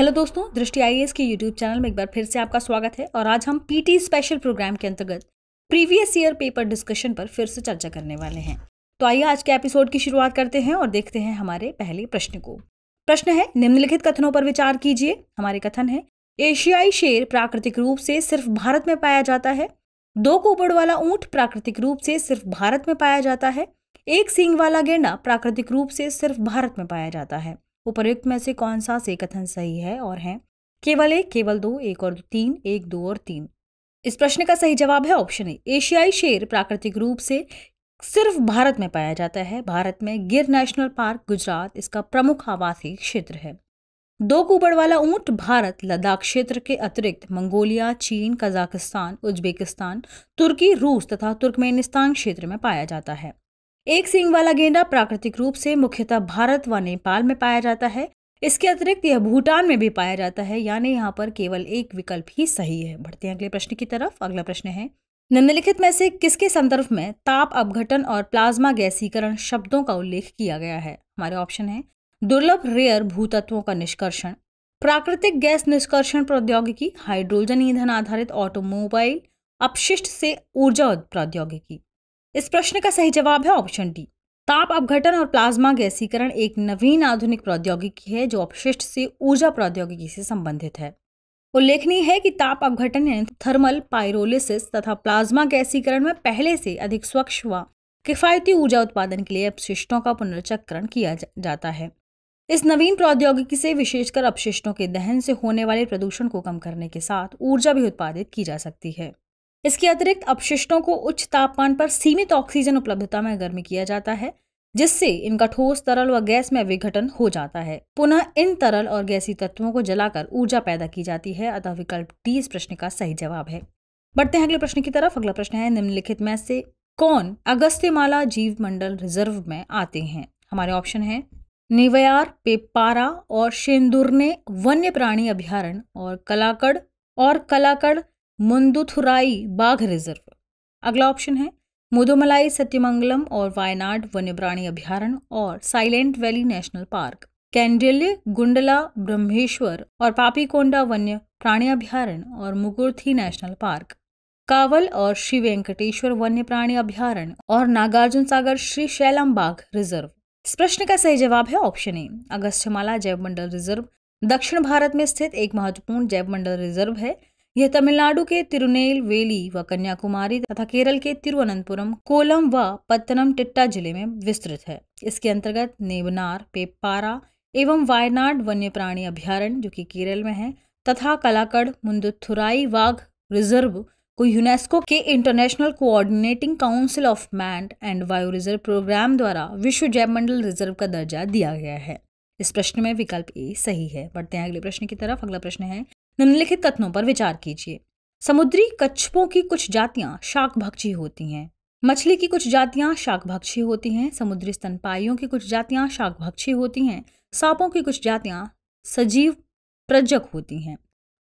Hello दोस्तों दृष्टि आई के यूट्यूब चैनल में एक बार फिर से आपका स्वागत है और आज हम पीटी स्पेशल प्रोग्राम के अंतर्गत प्रीवियस ईयर पेपर डिस्कशन पर फिर से चर्चा करने वाले हैं तो आइए आज के एपिसोड की शुरुआत करते हैं और देखते हैं हमारे पहले प्रश्न को प्रश्न है निम्नलिखित कथनों पर विचार कीजिए हमारे कथन है एशियाई शेर प्राकृतिक रूप से सिर्फ भारत में पाया जाता है दो कोबड़ वाला ऊंट प्राकृतिक रूप से सिर्फ भारत में पाया जाता है एक सींग वाला गेंडा प्राकृतिक रूप से सिर्फ भारत में पाया जाता है उपरोक्त में से कौन सा से कथन सही है और हैं केवल एक केवल दो एक और तीन एक दो और तीन इस प्रश्न का सही जवाब है ऑप्शन ए एशियाई शेर प्राकृतिक रूप से सिर्फ भारत में पाया जाता है भारत में गिर नेशनल पार्क गुजरात इसका प्रमुख आवासीय क्षेत्र है दो कुबड़ वाला ऊंट भारत लद्दाख क्षेत्र के अतिरिक्त मंगोलिया चीन कजाकिस्तान उज्बेकिस्तान तुर्की रूस तथा तुर्कमेनिस्तान क्षेत्र में पाया जाता है एक सींग वाला गेंडा प्राकृतिक रूप से मुख्यतः भारत व नेपाल में पाया जाता है इसके अतिरिक्त यह भूटान में भी पाया जाता है यानी यहाँ पर केवल एक विकल्प ही सही है बढ़ते हैं अगले प्रश्न की तरफ अगला प्रश्न है निम्नलिखित में से किसके संदर्भ में ताप अपघटन और प्लाज्मा गैसीकरण शब्दों का उल्लेख किया गया है हमारे ऑप्शन है दुर्लभ रेयर भूतत्वों का निष्कर्षण प्राकृतिक गैस निष्कर्षण प्रौद्योगिकी हाइड्रोजन ईंधन आधारित ऑटोमोबाइल अपशिष्ट से ऊर्जा प्रौद्योगिकी इस प्रश्न का सही जवाब है ऑप्शन डी ताप अपघटन और प्लाज्मा गैसीकरण एक नवीन आधुनिक प्रौद्योगिकी है जो अपशिष्ट से ऊर्जा प्रौद्योगिकी से संबंधित है उल्लेखनीय है कि ताप अपघटन यानी थर्मल पायरोलिसिस तथा प्लाज्मा गैसीकरण में पहले से अधिक स्वच्छ व किफायती ऊर्जा उत्पादन के लिए अपशिष्टों का पुनर्चक्रण किया जा, जाता है इस नवीन प्रौद्योगिकी से विशेषकर अपशिष्टों के दहन से होने वाले प्रदूषण को कम करने के साथ ऊर्जा भी उत्पादित की जा सकती है इसके अतिरिक्त अपशिष्टों को उच्च तापमान पर सीमित ऑक्सीजन उपलब्धता में गर्म किया जाता है जिससे इनका ठोस तरल व गैस में विघटन हो जाता है पुनः इन तरल और गैसी तत्वों को जलाकर ऊर्जा पैदा की जाती है अतः विकल्प डी इस प्रश्न का सही जवाब है बढ़ते हैं अगले प्रश्न की तरफ अगला प्रश्न है निम्नलिखित में से कौन अगस्त्यमाला जीव मंडल रिजर्व में आते हैं हमारे ऑप्शन है निवयार पेपारा और शेंदुरने वन्य प्राणी अभ्यारण और कलाकड़ और कलाकड़ मुंदुथुराई बाघ रिजर्व अगला ऑप्शन है मुदुमलाई सत्यमंगलम और वायनाड वन्य प्राणी अभ्यारण्य और silent valley national park Kaundinya Gundla Brahmeswaram और पापीकोंडा वन्य प्राणी अभ्यारण्य और मुकुर्थी नेशनल पार्क कावल और श्री वेंकटेश्वर वन्य प्राणी अभ्यारण्य और नागार्जुन सागर श्री शैलम बाघ रिजर्व इस प्रश्न का सही जवाब है ऑप्शन ए अगस्त्यमाला जैवमंडल रिजर्व दक्षिण भारत में स्थित एक महत्वपूर्ण जैवमंडल रिजर्व है यह तमिलनाडु के तिरुनेल वेली व कन्याकुमारी तथा केरल के तिरुवनंतपुरम कोलम व पत्तनमटिट्टा जिले में विस्तृत है इसके अंतर्गत नेबनार पेपारा एवं वायनाड वन्य प्राणी अभ्यारण्य जो कि केरल में है तथा कलाकड़ मुंदुथुराई वाघ रिजर्व को यूनेस्को के international coordinating council of man and वायु रिजर्व प्रोग्राम द्वारा विश्व जैवमंडल रिजर्व का दर्जा दिया गया है इस प्रश्न में विकल्प ए सही है बढ़ते हैं अगले प्रश्न की तरफ अगला प्रश्न है निम्नलिखित कथनों पर विचार कीजिए समुद्री कच्छपों की कुछ जातियां शाकभक्षी होती हैं मछली की कुछ जातियां शाकभक्षी होती हैं समुद्री स्तनपाइयों की कुछ जातियां शाकभक्षी होती हैं सांपों की कुछ जातियां सजीव प्रजक होती हैं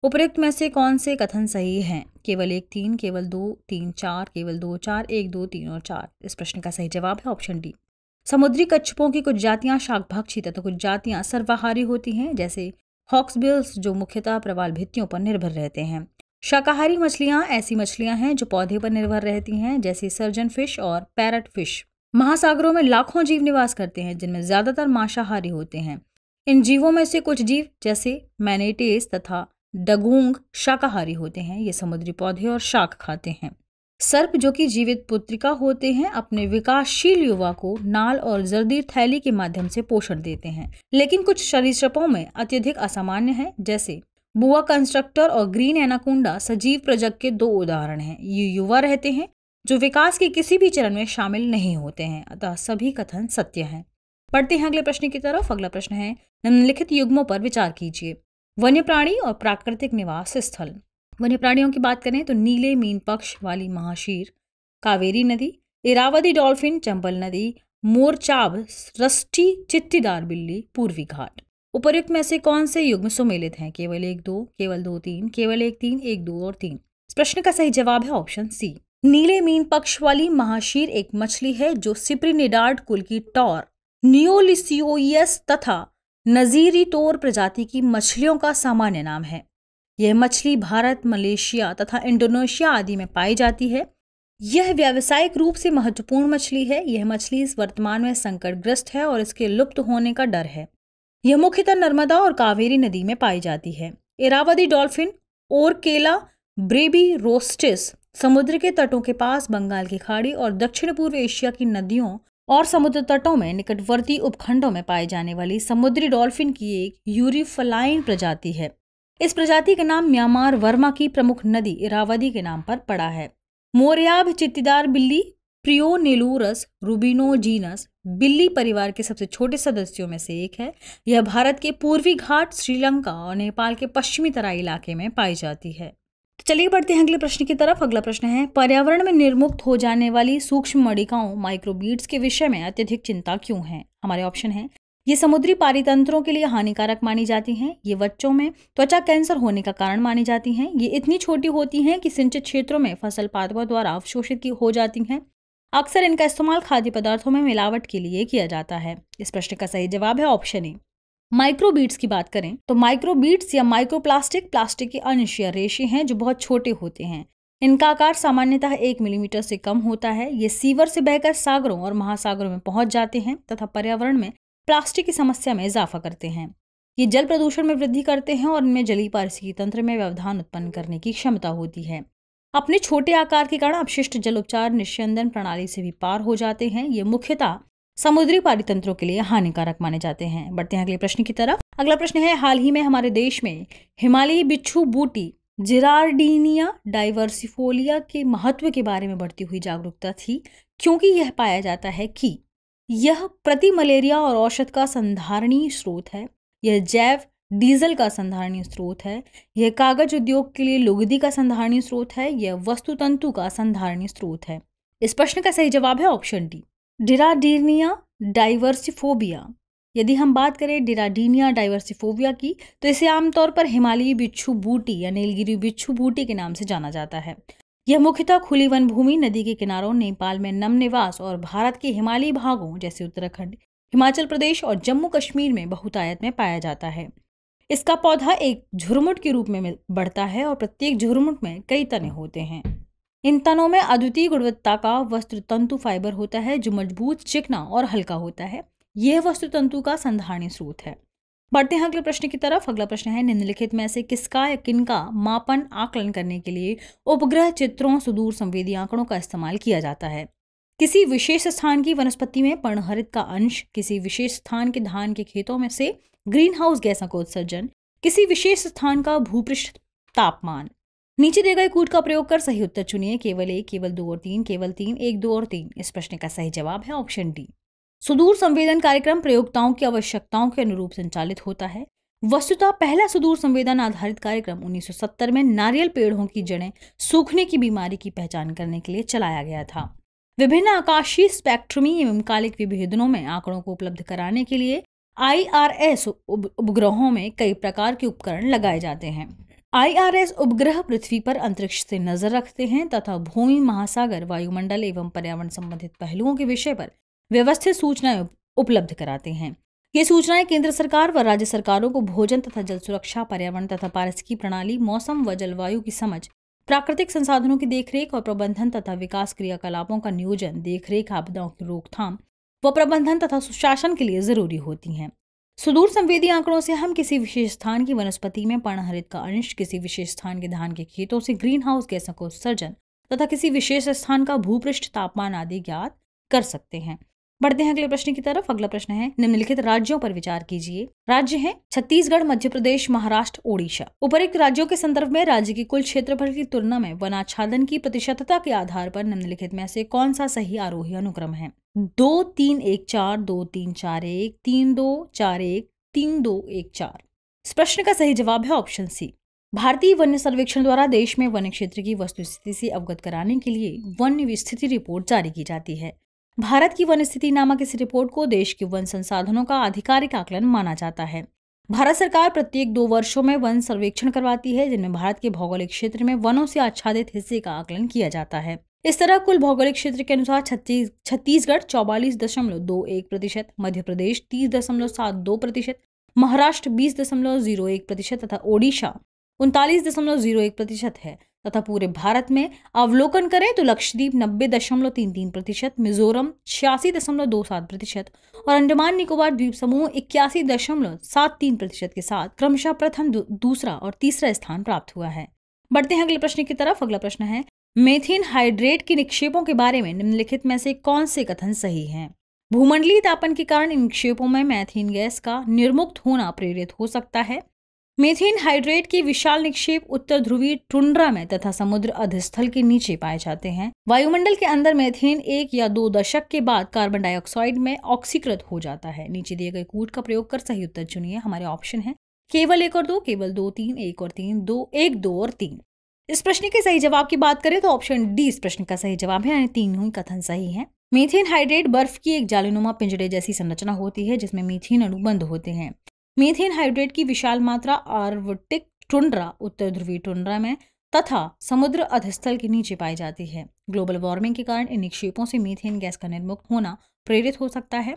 उपरोक्त में से कौन से कथन सही हैं केवल एक तीन केवल दो तीन चार केवल दो चार एक दो तीन और चार इस प्रश्न का सही जवाब है ऑप्शन डी समुद्री कच्छपों की कुछ जातियां शाकभक्षी तथा कुछ जातियां सर्वाहारी होती हैं जैसे हॉक्सबिल्स जो मुख्यतः प्रवाल भित्तियों पर निर्भर रहते हैं शाकाहारी मछलियाँ ऐसी मछलियाँ हैं जो पौधे पर निर्भर रहती हैं जैसे सर्जन फिश और पैरट फिश महासागरों में लाखों जीव निवास करते हैं जिनमें ज़्यादातर मांसाहारी होते हैं इन जीवों में से कुछ जीव जैसे मैनेटेस तथा डगूंग शाकाहारी होते हैं ये समुद्री पौधे और शाक खाते हैं सर्प जो कि जीवित पुत्रिका होते हैं अपने विकासशील युवा को नाल और जर्दी थैली के माध्यम से पोषण देते हैं लेकिन कुछ शरीरों में अत्यधिक असामान्य है जैसे बुआ कंस्ट्रक्टर और ग्रीन एनाकोंडा सजीव प्रजक के दो उदाहरण हैं ये युवा रहते हैं जो विकास के किसी भी चरण में शामिल नहीं होते हैं अतः सभी कथन सत्य है पढ़ते हैं अगले प्रश्न की तरफ अगला प्रश्न है निम्नलिखित युग्मों पर विचार कीजिए वन्य प्राणी और प्राकृतिक निवास स्थल वन्य प्राणियों की बात करें तो नीले मीन पक्ष वाली महाशीर कावेरी नदी इरावदी डॉल्फिन चंबल नदी मोरचाब सृष्टि चित्तीदार बिल्ली पूर्वी घाट उपरुक्त में से कौन से युग्म सुमेलित हैं केवल एक दो केवल दो तीन केवल एक तीन एक दो और तीन इस प्रश्न का सही जवाब है ऑप्शन सी नीले मीन पक्ष वाली महाशीर एक मछली है जो सिप्रिनेडार्ड कुल की टॉर नियोलिसियोयस तथा नजीरी टोर प्रजाति की मछलियों का सामान्य नाम है यह मछली भारत मलेशिया तथा इंडोनेशिया आदि में पाई जाती है यह व्यावसायिक रूप से महत्वपूर्ण मछली है यह मछली इस वर्तमान में संकटग्रस्त है और इसके लुप्त होने का डर है यह मुख्यतः नर्मदा और कावेरी नदी में पाई जाती है इरावदी डॉल्फिन और केला ब्रेबी रोस्टिस समुद्र के तटों के पास बंगाल की खाड़ी और दक्षिण पूर्व एशिया की नदियों और समुद्र तटों में निकटवर्ती उपखंडों में पाए जाने वाली समुद्री डॉल्फिन की एक यूरिफलाइन प्रजाति है इस प्रजाति का नाम म्यांमार वर्मा की प्रमुख नदी इरावदी के नाम पर पड़ा है मोरियाब चित्तीदार बिल्ली रूबिनो रूबिनोजीनस बिल्ली परिवार के सबसे छोटे सदस्यों में से एक है यह भारत के पूर्वी घाट श्रीलंका और नेपाल के पश्चिमी तराई इलाके में पाई जाती है तो चलिए बढ़ते हैं अगले प्रश्न की तरफ अगला प्रश्न है पर्यावरण में निर्मुक्त हो जाने वाली सूक्ष्म मणिकाओं माइक्रोबीड्स के विषय में अत्यधिक चिंता क्यों है हमारे ऑप्शन है ये समुद्री पारितंत्रों के लिए हानिकारक मानी जाती हैं ये बच्चों में त्वचा कैंसर होने का कारण मानी जाती हैं ये इतनी छोटी होती हैं कि सिंचित क्षेत्रों में फसल पादपों द्वारा अवशोषित की हो जाती हैं अक्सर इनका इस्तेमाल खाद्य पदार्थों में मिलावट के लिए किया जाता है इस प्रश्न का सही जवाब है ऑप्शन ए माइक्रोबीट्स की बात करें तो माइक्रोबीट्स या माइक्रोप्लास्टिक प्लास्टिक के अंश या रेशे हैं जो बहुत छोटे होते हैं इनका आकार सामान्यतः एक मिलीमीटर से कम होता है ये सीवर से बहकर सागरों और महासागरों में पहुंच जाते हैं तथा पर्यावरण में प्लास्टिक की समस्या में इजाफा करते हैं ये जल प्रदूषण में वृद्धि करते हैं और इनमें जलीय पारिस्थितिकी तंत्र में व्यवधान उत्पन्न करने की क्षमता होती है अपने छोटे आकार के कारण अपशिष्ट जल उपचार निश्चंदन प्रणाली से भी पार हो जाते हैं ये मुख्यतः समुद्री पारितंत्रों के लिए हानिकारक माने जाते हैं बढ़ते हैं अगले प्रश्न की तरफ अगला प्रश्न है हाल ही में हमारे देश में हिमालयी बिच्छू बूटी जिरार्डीनिया डाइवर्सिफोलिया के महत्व के बारे में बढ़ती हुई जागरूकता थी क्योंकि यह पाया जाता है कि यह प्रति मलेरिया और औषध का संधारणीय स्रोत है यह जैव डीजल का संधारणीय स्रोत है यह कागज उद्योग के लिए लुगदी का संधारणीय स्रोत है यह वस्तुतंतु का संधारणीय स्रोत है इस प्रश्न का सही जवाब है ऑप्शन डी डिराडीनिया डाइवर्सिफोबिया यदि हम बात करें डिराडीनिया डाइवर्सिफोबिया की तो इसे आमतौर पर हिमालयी बिच्छू बूटी या नीलगिरी बिच्छू बूटी के नाम से जाना जाता है यह मुख्यतः खुली वन भूमि नदी के किनारों नेपाल में नमनिवास और भारत के हिमालयी भागों जैसे उत्तराखंड हिमाचल प्रदेश और जम्मू कश्मीर में बहुतायत में पाया जाता है इसका पौधा एक झुरमुट के रूप में बढ़ता है और प्रत्येक झुरमुट में कई तने होते हैं इन तनों में अद्वितीय गुणवत्ता का वस्त्र तंतु फाइबर होता है जो मजबूत चिकना और हल्का होता है यह वस्त्र तंतु का संधारणी स्रोत है बढ़ते हैं अगले प्रश्न की तरफ अगला प्रश्न है निम्नलिखित में से किसका या किनका मापन आकलन करने के लिए उपग्रह चित्रों सुदूर संवेदी आंकड़ों का इस्तेमाल किया जाता है किसी विशेष स्थान की वनस्पति में पर्णहरित का अंश किसी विशेष स्थान के धान के खेतों में से ग्रीन हाउस गैसों का उत्सर्जन किसी विशेष स्थान का भूपृष्ठ तापमान नीचे दिए गए कूट का प्रयोग कर सही उत्तर चुनिए केवल एक केवल दो और तीन केवल तीन एक दो और तीन इस प्रश्न का सही जवाब है ऑप्शन डी सुदूर संवेदन कार्यक्रम प्रयोगताओं की आवश्यकताओं के अनुरूप संचालित होता है वस्तुतः पहला सुदूर संवेदन आधारित कार्यक्रम 1970 में नारियल पेड़ों की जड़ें सूखने की बीमारी की पहचान करने के लिए चलाया गया था विभिन्न आकाशीय स्पेक्ट्रमी एवं कालिक विभेदनों में आंकड़ों को उपलब्ध कराने के लिए आई उपग्रहों में कई प्रकार के उपकरण लगाए जाते हैं आई उपग्रह पृथ्वी पर अंतरिक्ष से नजर रखते हैं तथा भूमि महासागर वायुमंडल एवं पर्यावरण संबंधित पहलुओं के विषय पर व्यवस्थित सूचनाएं उपलब्ध कराते हैं ये सूचनाएं केंद्र सरकार व राज्य सरकारों को भोजन तथा जल सुरक्षा पर्यावरण तथा पारिस्थिकी प्रणाली मौसम व जलवायु की समझ प्राकृतिक संसाधनों की देखरेख और प्रबंधन तथा विकास क्रियाकलापों का नियोजन देखरेख आपदाओं की रोकथाम व प्रबंधन तथा सुशासन के लिए जरूरी होती हैं सुदूर संवेदी आंकड़ों से हम किसी विशेष स्थान की वनस्पति में पर्णहरित का अंश किसी विशेष स्थान के धान के खेतों से ग्रीन हाउस गैसों का उत्सर्जन तथा किसी विशेष स्थान का भूपृष्ठ तापमान आदि ज्ञात कर सकते हैं बढ़ते हैं अगले प्रश्न की तरफ अगला प्रश्न है निम्नलिखित राज्यों पर विचार कीजिए राज्य है छत्तीसगढ़ मध्य प्रदेश महाराष्ट्र ओडिशा उपरोक्त राज्यों के संदर्भ में राज्य की कुल क्षेत्रफल की तुलना में वनाच्छादन की प्रतिशतता के आधार पर निम्नलिखित में से कौन सा सही आरोही अनुक्रम है दो तीन एक चार दो तीन चार एक तीन दो चार एक तीन दो एक चार इस प्रश्न का सही जवाब है ऑप्शन सी भारतीय वन्य सर्वेक्षण द्वारा देश में वन्य क्षेत्र की वस्तुस्थिति से अवगत कराने के लिए वन्य विस्थिति रिपोर्ट जारी की जाती है भारत की वन स्थिति नामक इस रिपोर्ट को देश के वन संसाधनों का आधिकारिक आकलन माना जाता है भारत सरकार प्रत्येक दो वर्षों में वन सर्वेक्षण करवाती है जिनमें भारत के भौगोलिक क्षेत्र में वनों से आच्छादित हिस्से का आकलन किया जाता है इस तरह कुल भौगोलिक क्षेत्र के अनुसार छत्तीस छत्तीसगढ़ चौवालीस दशमलव दो एक प्रतिशत मध्य प्रदेश तीस दशमलव सात दो प्रतिशत महाराष्ट्र बीस दशमलव जीरो एक प्रतिशत तथा ओडिशा उनतालीस दशमलव जीरो एक प्रतिशत है तथा पूरे भारत में अवलोकन करें तो लक्षद्वीप नब्बे दशमलव तीन तीन प्रतिशत मिजोरम छियासी दशमलव दो सात प्रतिशत और अंडमान निकोबार द्वीप समूह इक्यासी दशमलव सात तीन प्रतिशत के साथ क्रमशः प्रथम दूसरा और तीसरा स्थान प्राप्त हुआ है बढ़ते हैं अगले प्रश्न की तरफ अगला प्रश्न है मेथिन हाइड्रेट के निक्षेपों के बारे में निम्नलिखित में से कौन से कथन सही है भूमंडलीय तापन के कारण इन निक्षेपों में मैथिन गैस का निर्मुक्त होना प्रेरित हो सकता है मेथेन हाइड्रेट के विशाल निक्षेप उत्तर ध्रुवीय टुंड्रा में तथा समुद्र अधिस्थल के नीचे पाए जाते हैं वायुमंडल के अंदर मेथेन एक या दो दशक के बाद कार्बन डाइऑक्साइड में ऑक्सीकृत हो जाता है नीचे दिए गए कूट का प्रयोग कर सही उत्तर चुनिए हमारे ऑप्शन है केवल एक और दो केवल दो तीन एक और तीन दो एक दो और तीन इस प्रश्न के सही जवाब की बात करें तो ऑप्शन डी इस प्रश्न का सही जवाब है यानी तीनों कथन सही है मीथेन हाइड्रेट बर्फ की एक जालीनुमा पिंजरे जैसी संरचना होती है जिसमें मीथेन अणु बंद होते हैं मीथेन हाइड्रेट की विशाल मात्रा आर्वटिक टुंड्रा उत्तर ध्रुवीय टुंड्रा में तथा समुद्र अधस्थल के नीचे पाई जाती है ग्लोबल वार्मिंग के कारण इन निक्षेपों से मीथेन गैस का निर्मुक्त होना प्रेरित हो सकता है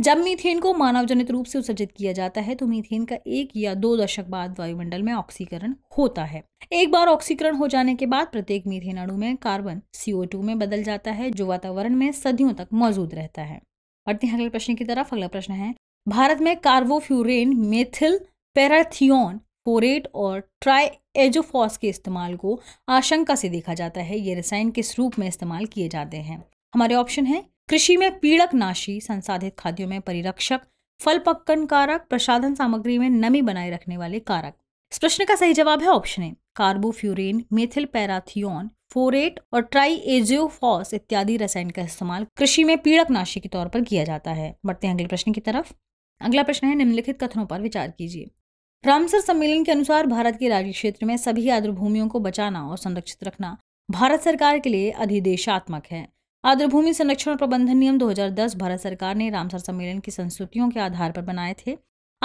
जब मीथेन को मानव जनित रूप से उत्सर्जित किया जाता है तो मीथेन का एक या दो दशक बाद वायुमंडल में ऑक्सीकरण होता है एक बार ऑक्सीकरण हो जाने के बाद प्रत्येक मीथेन अणु में कार्बन सीओ में बदल जाता है जो वातावरण में सदियों तक मौजूद रहता है बढ़ते हैं अगले प्रश्न की तरफ अगला प्रश्न है भारत में कार्बोफ्यूरेन मेथिल पैराथियोन फोरेट और ट्राई एजोफॉस के इस्तेमाल को आशंका से देखा जाता है ये रसायन किस रूप में इस्तेमाल किए जाते हैं हमारे ऑप्शन है कृषि में पीड़क नाशी संसाधित खाद्यों में परिरक्षक फल पक्कन कारक प्रसाधन सामग्री में नमी बनाए रखने वाले कारक इस प्रश्न का सही जवाब है option A carbofuran methyl parathion phorate और ट्राई एजियोफॉस इत्यादि रसायन का इस्तेमाल कृषि में पीड़क नाशी के तौर पर किया जाता है बढ़ते हैं अगले प्रश्न की तरफ अगला प्रश्न है निम्नलिखित कथनों पर विचार कीजिए रामसर सम्मेलन के अनुसार भारत के राज्य क्षेत्र में सभी आर्द्रभूमियों को बचाना और संरक्षित रखना भारत सरकार के लिए अधिदेशात्मक है आर्द्रभूमि संरक्षण और प्रबंधन नियम 2010 भारत सरकार ने रामसर सम्मेलन की संस्तुतियों के आधार पर बनाए थे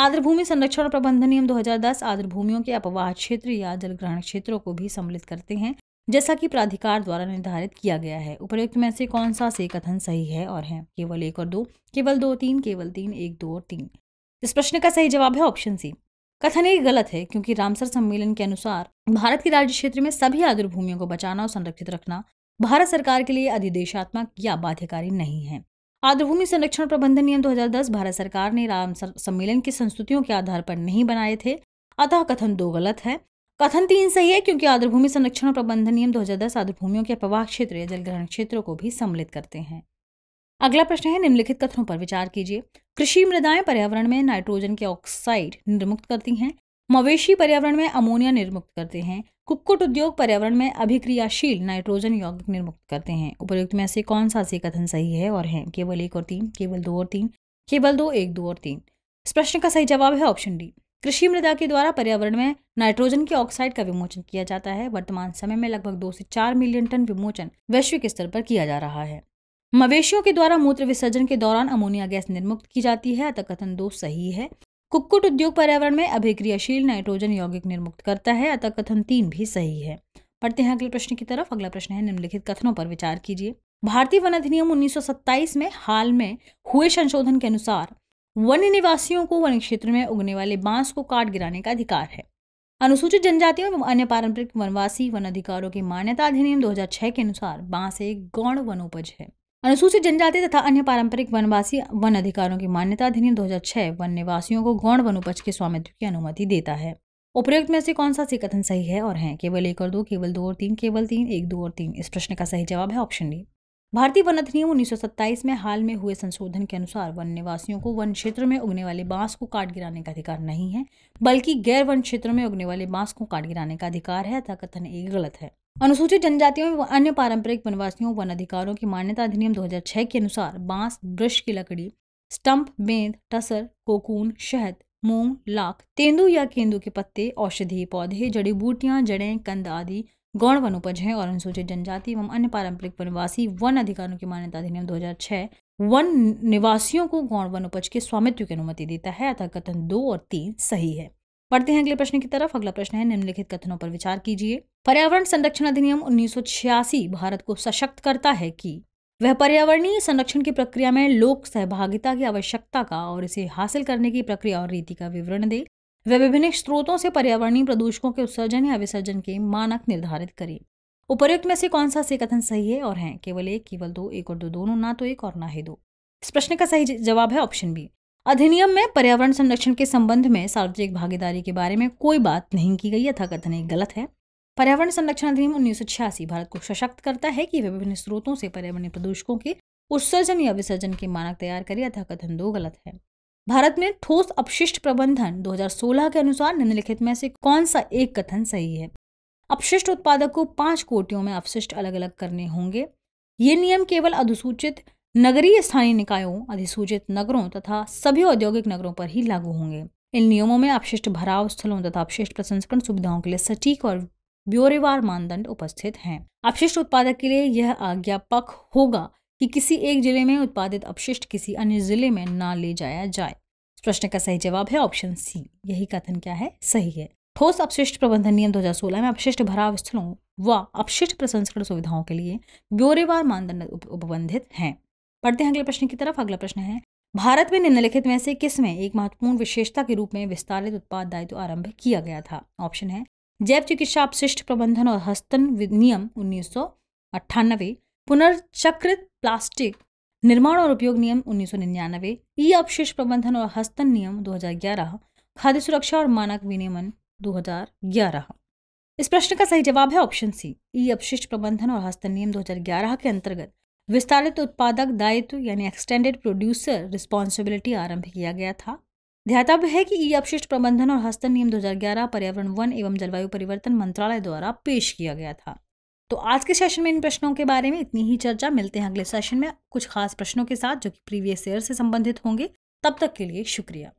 आर्द्रभूमि संरक्षण और प्रबंधन नियम 2010 आर्द्रभूमियों के अपवाह क्षेत्र या ग्रहण क्षेत्रों को भी सम्मिलित करते हैं जैसा कि प्राधिकार द्वारा निर्धारित किया गया है उपरोक्त में से कौन सा से कथन सही है और है केवल एक और दो केवल दो तीन केवल तीन एक दो और तीन इस प्रश्न का सही जवाब है ऑप्शन सी कथन एक गलत है क्योंकि रामसर सम्मेलन के अनुसार भारत के राज्य क्षेत्र में सभी आदर भूमियों को बचाना और संरक्षित रखना भारत सरकार के लिए अधिदेशात्मक या बाध्यकारी नहीं है भूमि संरक्षण प्रबंधन नियम 2010 भारत सरकार ने रामसर सम्मेलन की संस्तुतियों के आधार पर नहीं बनाए थे अतः कथन दो गलत है कथन तीन सही है क्योंकि आर्द्र भूमि संरक्षण और प्रबंधन नियम 2010 आर्द्र भूमियों के अपवाह क्षेत्र या जलग्रहण क्षेत्रों को भी सम्मिलित करते हैं अगला प्रश्न है निम्नलिखित कथनों पर विचार कीजिए कृषि मृदाएं पर्यावरण में नाइट्रोजन के ऑक्साइड निर्मुक्त करती हैं मवेशी पर्यावरण में अमोनिया निर्मुक्त करते हैं कुक्कुट उद्योग पर्यावरण में अभिक्रियाशील नाइट्रोजन यौगिक निर्मुक्त करते हैं उपयुक्त में से कौन सा से कथन सही है और है केवल एक और तीन केवल दो और तीन केवल दो एक दो और तीन इस प्रश्न का सही जवाब है ऑप्शन डी कृषि मृदा के द्वारा पर्यावरण में नाइट्रोजन के ऑक्साइड का विमोचन किया जाता है वर्तमान समय में लगभग दो से चार मिलियन टन विमोचन वैश्विक स्तर पर किया जा रहा है मवेशियों के द्वारा मूत्र विसर्जन के दौरान अमोनिया गैस निर्मुक्त की जाती है अतः कथन दो सही है कुक्कुट उद्योग पर्यावरण में अभिक्रियाशील नाइट्रोजन यौगिक निर्मुक्त करता है अतः कथन तीन भी सही है पढ़ते हैं अगले प्रश्न की तरफ अगला प्रश्न है निम्नलिखित कथनों पर विचार कीजिए भारतीय वन अधिनियम 1927 में हाल में हुए संशोधन के अनुसार वन्य निवासियों को वन क्षेत्र में उगने वाले बांस को काट गिराने का अधिकार है अनुसूचित जनजातियों एवं अन्य पारंपरिक वनवासी वन अधिकारों की मान्यता अधिनियम 2006 के अनुसार बांस एक गौण वनोपज है अनुसूचित जनजाति तथा अन्य पारंपरिक वनवासी वन अधिकारों की मान्यता अधिनियम 2006 वन निवासियों को गौण वनोपज के स्वामित्व की अनुमति देता है उपयुक्त में से कौन सा सी कथन सही है और है केवल एक और दो केवल दो और तीन केवल तीन एक दो और तीन इस प्रश्न का सही जवाब है ऑप्शन डी भारतीय वन अधिनियम उन्नीस में हाल में हुए संशोधन के अनुसार वन निवासियों को वन क्षेत्र में उगने वाले बांस को काट गिराने का अधिकार नहीं है बल्कि गैर वन क्षेत्र में उगने वाले बांस को काट गिराने का अधिकार है अथा कथन एक गलत है अनुसूचित जनजातियों व अन्य पारंपरिक वनवासियों वन अधिकारों की मान्यता अधिनियम 2006 के अनुसार बांस वृक्ष की लकड़ी स्टंप बेंद टसर कोकून शहद मूंग लाख तेंदु या केंदू के पत्ते औषधीय पौधे जड़ी बूटियां जड़ें कंद आदि गौण वनोपज है और अनुसूचित जनजाति एवं अन्य पारंपरिक वनवासी वन अधिकारों की मान्यता अधिनियम दो वन निवासियों को गौण वनोपज के स्वामित्व की अनुमति देता है अतः कथन दो और तीन सही है पढ़ते हैं अगले प्रश्न की तरफ अगला प्रश्न है निम्नलिखित कथनों पर विचार कीजिए पर्यावरण संरक्षण अधिनियम उन्नीस भारत को सशक्त करता है कि वह पर्यावरणीय संरक्षण की प्रक्रिया में लोक सहभागिता की आवश्यकता का और इसे हासिल करने की प्रक्रिया और रीति का विवरण दे वे विभिन्न स्रोतों से पर्यावरणीय प्रदूषकों के उत्सर्जन या विसर्जन के मानक निर्धारित करे उपर्युक्त में से कौन सा से कथन सही है और है केवल एक केवल दो एक और दो दोनों ना तो एक और ना ही दो इस प्रश्न का सही जवाब है ऑप्शन बी अधिनियम में पर्यावरण संरक्षण के संबंध में सार्वजनिक भागीदारी के बारे में कोई बात नहीं की गई यथा कथन एक गलत है पर्यावरण संरक्षण अधिनियम उन्नीस भारत को सशक्त करता है कि वह विभिन्न स्रोतों से पर्यावरणीय प्रदूषकों के उत्सर्जन या विसर्जन के मानक तैयार करे यथा कथन दो गलत है भारत में ठोस अपशिष्ट प्रबंधन 2016 के अनुसार निम्नलिखित में से कौन सा एक कथन सही है अपशिष्ट उत्पादक को पांच कोटियों में अपशिष्ट अलग अलग करने होंगे ये नियम केवल अधिसूचित नगरीय स्थानीय निकायों अधिसूचित नगरों तथा सभी औद्योगिक नगरों पर ही लागू होंगे इन नियमों में अपशिष्ट भराव स्थलों तथा अपशिष्ट प्रसंस्करण सुविधाओं के लिए सटीक और ब्योरेवार मानदंड उपस्थित हैं अपशिष्ट उत्पादक के लिए यह आज्ञापक होगा कि किसी एक जिले में उत्पादित अपशिष्ट किसी अन्य जिले में ना ले जाया जाए प्रश्न का सही जवाब है ऑप्शन सी यही कथन क्या है सही है ठोस अपशिष्ट प्रबंधन नियम 2016 में अपशिष्ट भराव स्थलों व अपशिष्ट प्रसंस्करण सुविधाओं के लिए ब्योरेवार मानदंड उपबंधित हैं पढ़ते हैं अगले प्रश्न की तरफ अगला प्रश्न है भारत में निम्नलिखित में से किस में एक महत्वपूर्ण विशेषता के रूप में विस्तारित उत्पाद दायित्व आरंभ किया गया था ऑप्शन है जैव चिकित्सा अपशिष्ट प्रबंधन और हस्तन नियम उन्नीस पुनर्चक्रित प्लास्टिक निर्माण और उपयोग नियम उन्नीस ई अपशिष्ट प्रबंधन और हस्तन नियम 2011, खाद्य सुरक्षा और मानक विनियमन 2011। इस प्रश्न का सही जवाब है ऑप्शन सी ई अपशिष्ट प्रबंधन और हस्तन नियम 2011 के अंतर्गत विस्तारित उत्पादक दायित्व यानी एक्सटेंडेड प्रोड्यूसर रिस्पॉन्सिबिलिटी आरंभ किया गया था ध्यातव्य है कि ई अपशिष्ट प्रबंधन और हस्तन नियम 2011 पर्यावरण वन एवं जलवायु परिवर्तन मंत्रालय द्वारा पेश किया गया था तो आज के सेशन में इन प्रश्नों के बारे में इतनी ही चर्चा मिलते हैं अगले सेशन में कुछ खास प्रश्नों के साथ जो कि प्रीवियस ईयर से संबंधित होंगे तब तक के लिए शुक्रिया